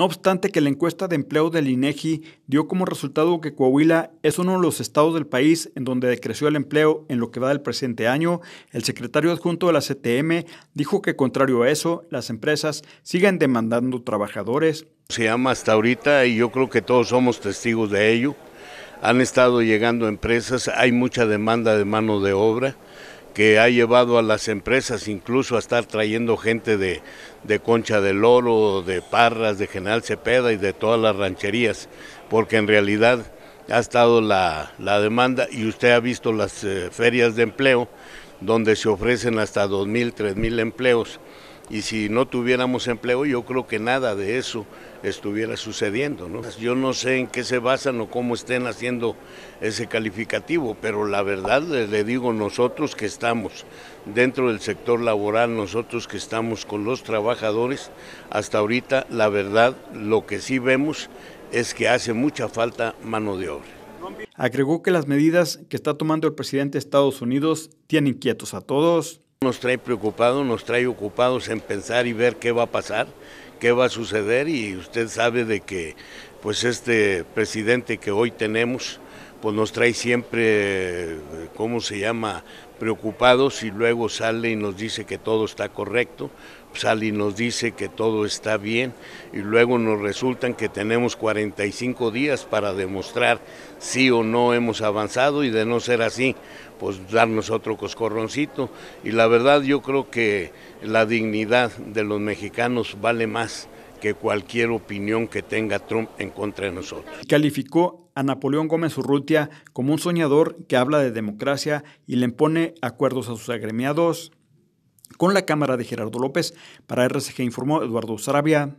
No obstante que la encuesta de empleo del INEGI e dio como resultado que Coahuila es uno de los estados del país en donde decreció el empleo en lo que va del presente año, el secretario adjunto de la CTM dijo que contrario a eso, las empresas siguen demandando trabajadores. Se llama hasta ahorita y yo creo que todos somos testigos de ello. Han estado llegando empresas, hay mucha demanda de mano de obra que ha llevado a las empresas incluso a estar trayendo gente de, Concha del Oro, de Parras, de General Cepeda y de todas las rancherías, porque en realidad ha estado la, demanda y usted ha visto las eh, ferias de empleo donde se ofrecen hasta 2.000, 3.000 empleos y si no tuviéramos empleo yo creo que nada de eso estuviera sucediendo. Yo no sé en qué se basan o cómo estén haciendo ese calificativo, pero la verdad le digo nosotros que estamos dentro del sector laboral, nosotros que estamos con los trabajadores, hasta ahorita la verdad lo que sí vemos es que hace mucha falta mano de obra. Agregó que las medidas que está tomando el presidente de Estados Unidos tienen inquietos a todos nos trae preocupados, nos trae ocupados en pensar y ver qué va a pasar, qué va a suceder y usted sabe de que pues este presidente que hoy tenemos, pues nos trae siempre, ¿cómo se llama?, preocupados y luego sale y nos dice que todo está correcto, sale y nos dice que todo está bien y luego nos resultan que tenemos 45 días para demostrar si o no hemos avanzado y de no ser así, pues darnos otro coscorroncito. Y la verdad yo creo que la dignidad de los mexicanos vale más que cualquier opinión que tenga Trump en contra de nosotros. Calificó a Napoleón Gómez Urrutia como un soñador que habla de democracia y le impone acuerdos a sus agremiados. Con la cámara de Gerardo López, para RCG informó Eduardo Sarabia.